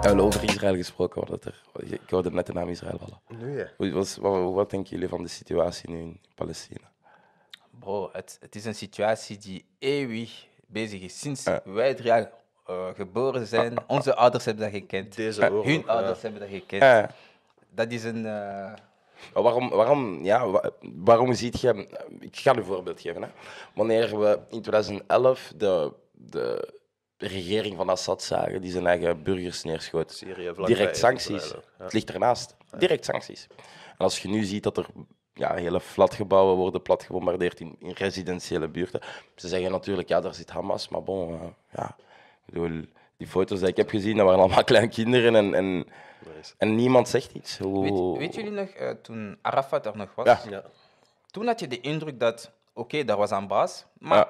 En over Israël gesproken, wat er, ik hoorde net de naam Israël vallen. Nu, ja. Hoe, wat, wat, denken jullie van de situatie nu in Palestina? Bro, het, het is een situatie die eeuwig bezig is. Sinds wij drie jaar eh, geboren zijn, ah. onze ouders hebben dat gekend. Deze Hun ouders hebben dat gekend. Dat is een... Eh, waarom, waarom, ja, waarom ziet je... Ik ga een voorbeeld geven. Hè. Wanneer we in 2011 de, de regering van Assad zagen die zijn eigen burgers neerschoot. Direct sancties. Het ligt ernaast. Direct sancties. En als je nu ziet dat er ja, hele flatgebouwen worden platgebombardeerd in, residentiële buurten. Ze zeggen natuurlijk, ja, daar zit Hamas, maar bon, eh, ja. bedoel, die foto's die ik heb gezien, dat waren allemaal kleinkinderen en, en, en niemand zegt iets. Weet, weet, jullie nog, eh, toen Arafat er nog was, ja. toen had je de indruk dat, oké, dat daar was een baas, maar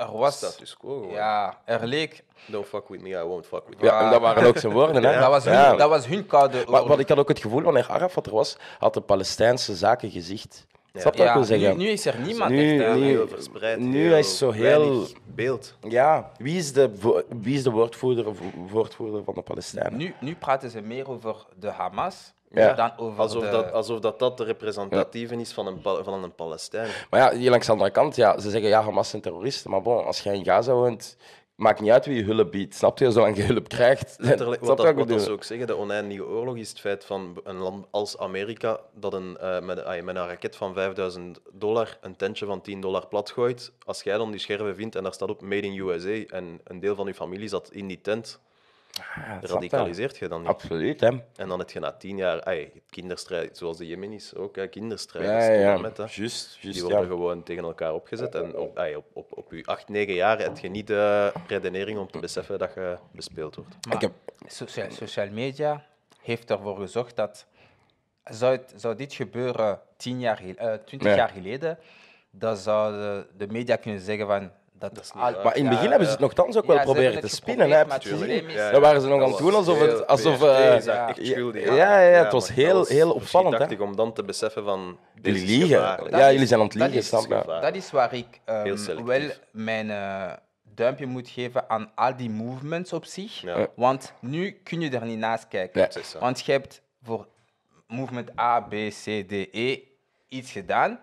er was... dat quo gewoon. Ja, er leek... No fuck with me, I won't fuck with you. en dat waren ook zijn woorden. Hè? dat, was hun, dat was hun koude... Maar, wat ik had ook het gevoel, wanneer Arafat er was, had de Palestijnse zaken gezicht ik zeggen? Nu, is er niemand nu, echt eh, nu, Nu is zo heel... beeld. Ja, wie is de, wie is de woordvoerder, woordvoerder van de Palestijnen? Nu, nu praten ze meer over de Hamas Dan over alsof, de... dat, alsof dat, dat de representatieve is van een, van een Palestijn. Maar ja, hier langs de andere kant, ja, ze zeggen ja, Hamas zijn terroristen. Maar bon, als jij in Gaza woont, maakt niet uit wie je hulp biedt. Snap je? Zolang je hulp krijgt. Letterlijk, wat, dat, wat dat ook zeggen, de oneindige oorlog is het feit van een land als Amerika dat een, eh, met, met, een raket van 5000 dollar een tentje van 10 dollar platgooit. Als jij dan die scherven vindt en daar staat op Made in USA en een deel van je familie zat in die tent, Ah, radicaliseert je dan niet. Absoluut, hè. En dan heb je na tien jaar ay, kinderstrijd, zoals de Jemenis ook, kinderstrijd kinderstrijders. Ja, Die worden gewoon tegen elkaar opgezet. En op, op, op, op je acht, negen jaar heb je niet de redenering om te beseffen dat je bespeeld wordt. Ik heb... social, media heeft ervoor gezorgd dat... Zou, dit gebeuren tien jaar, eh, twintig jaar geleden, dan zouden de media kunnen zeggen van dat, al, maar in het begin hebben ze het nogthans ook wel proberen te spinnen. Hè, Dan waren ze nog aan het doen alsof het. Alsof, uh, ja, ja, het was heel, heel opvallend. Hè. om dan te beseffen van. Jullie liegen. Ja, jullie zijn aan het liegen. je? dat is waar ik ehm, wel mijn uh, duimpje moet geven aan al die movements op zich. Want nu kun je er niet naast kijken. Want je hebt voor movement A, B, C, D, E iets gedaan.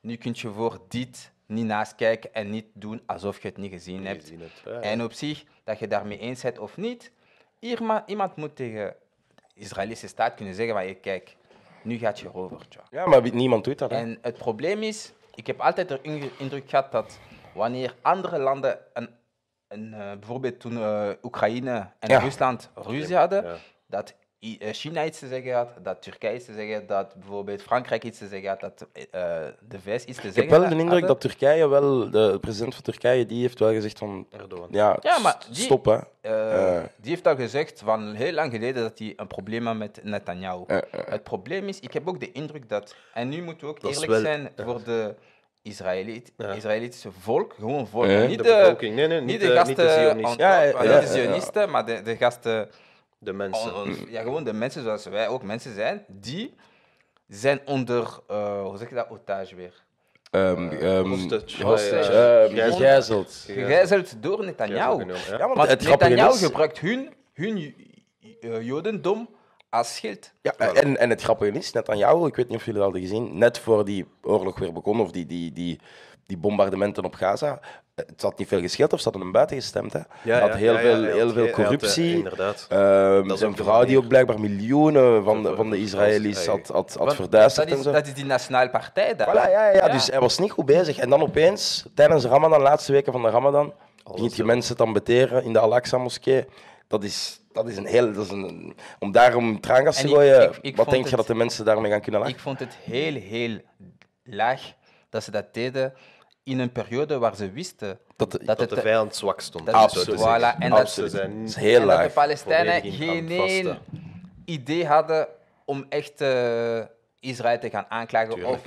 Nu kun je voor dit niet naast kijken en niet doen alsof je het niet gezien hebt. En op zich, dat je daarmee eens bent of niet, iemand moet tegen de Israëlische staat kunnen zeggen: van, kijk, nu gaat je over. Ja, maar niemand doet dat. Hè? En het probleem is, ik heb altijd de indruk gehad dat wanneer andere landen, een, een, eh, bijvoorbeeld toen eh, Oekraïne en Rusland ruzie hadden, dat eh, China iets te zeggen had, dat Turkije iets te zeggen dat bijvoorbeeld Frankrijk iets te zeggen had, dat eh, de VS iets te zeggen had. Ik heb wel de indruk dat Turkije wel, de president van Turkije, die heeft wel gezegd van... Erdogan. Ja, maar die, eh, die heeft al gezegd van heel lang geleden dat hij een probleem had met Netanyahu. Het probleem is, ik heb ook de indruk dat... En nu moeten we ook eerlijk zijn voor de... Israëlit, ja. Israëlitische volk, gewoon volk. Niet, de, de nee, nee, niet, niet de, de gasten, niet de Zionisten, maar de, de gasten de mensen. Oh, mm. ja, gewoon de mensen zoals wij ook mensen zijn, die zijn onder, eh, hoe zeg je dat, otage weer? door Netanyahu. Ja, want Netanyahu gebruikt hun, hun uh, jodendom als Ja, en, en het grappige is, net aan jou, ik weet niet of jullie dat hadden gezien, net voor die oorlog weer begon, of die, die, die, die bombardementen op Gaza, eh, het had niet veel geschild, of ze hadden hem buiten gestemd. Hè. Ja, had heel veel, heel veel corruptie. Had, inderdaad. zijn vrouw die ook blijkbaar miljoenen van, de, van de Israëli's had, had, had verduisterd. Dat is, dat is die Nationale Partij daar. Voilà, ja, ja, dus hij was niet goed bezig. En dan opeens, tijdens Ramadan, laatste weken van de Ramadan, ging je mensen dan beteren in de Al-Aqsa-moskee. Dat is, dat is een heel... Dat is een, om daarom traangas te gooien, wat denk je dat de mensen daarmee gaan kunnen lachen? Ik vond het heel, heel laag dat ze dat deden in een periode waar ze wisten dat de, dat, de vijand zwak stond. Dat Absoluut. en Absoluut. Dat, heel laag. dat de Palestijnen geen één idee hadden om echt eh, Israël te gaan aanklagen. Of,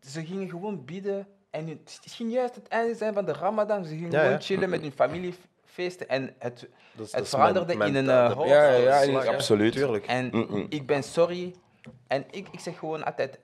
ze gingen gewoon bidden en het ging juist het einde zijn van de Ramadan. Ze gingen gewoon chillen met hun familie, feesten. En het, het veranderde in een uh, Ja, ja, ja, absoluut. En mm, mm. ik ben sorry. En ik, ik zeg gewoon altijd,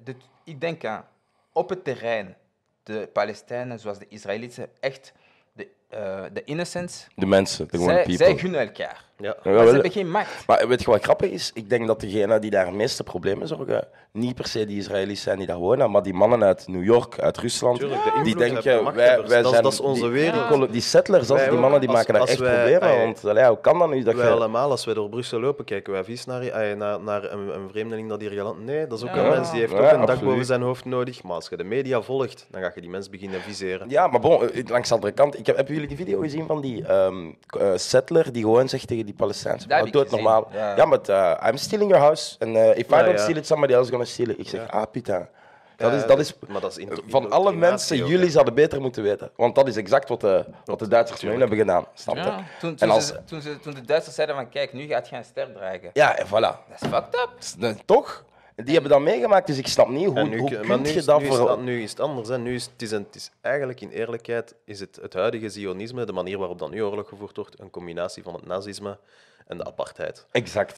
ik denk aan op het terrein de Palestijnen, zoals de Israëlieten, echt de de eh, innocents, De mensen, de gewone people. gunnen elkaar. ja, ze hebben geen macht. Maar weet je wat grappig is? Ik denk dat degenen die daar de meeste problemen zorgen, niet per se die Israëli's zijn die daar wonen, maar die mannen uit New York, uit Rusland, die denken, wij, wij zijn... dat is onze wereld. Die, settlers, die mannen, die maken daar echt wij, problemen. want allee, hoe kan dat nu? Dat je... allemaal, als wij door Brussel lopen, kijken wij vies naar, naar, naar een, vreemdeling dat hier geland... Nee, dat is ook een mens, die heeft ook een dak boven zijn hoofd nodig. Maar als je de media volgt, dan ga je die mens beginnen viseren. Ja, maar bon, eh, langs de andere kant, ik heb, heb jullie die video gezien van die ehm, eh, settler die gewoon zegt tegen die Palestijnen, vrouw, doe het normaal. Ja, maar uh, I'm stealing your house en uh, if I don't steal it, somebody else is gonna steal it. Ik zeg, ah, putain. Dat is, dat is, maar dat is van alle mensen, jullie zouden beter moeten weten. Want dat is exact wat de, wat de Duitsers toen hebben gedaan. Snap je? Toen, toen, toen, de Duitsers zeiden van kijk, nu gaat je een ster dragen. Ja, en voilà. Dat is fucked up. Eh, toch? Die hebben dat meegemaakt, dus ik snap niet hoe, het nu, kun maar nu, je is- dat nu, is, nu is het anders. Hè. Nu is, het, is het is eigenlijk in eerlijkheid is het, het huidige zionisme, de manier waarop dan nu oorlog gevoerd wordt, een combinatie van het nazisme en de apartheid. Exact.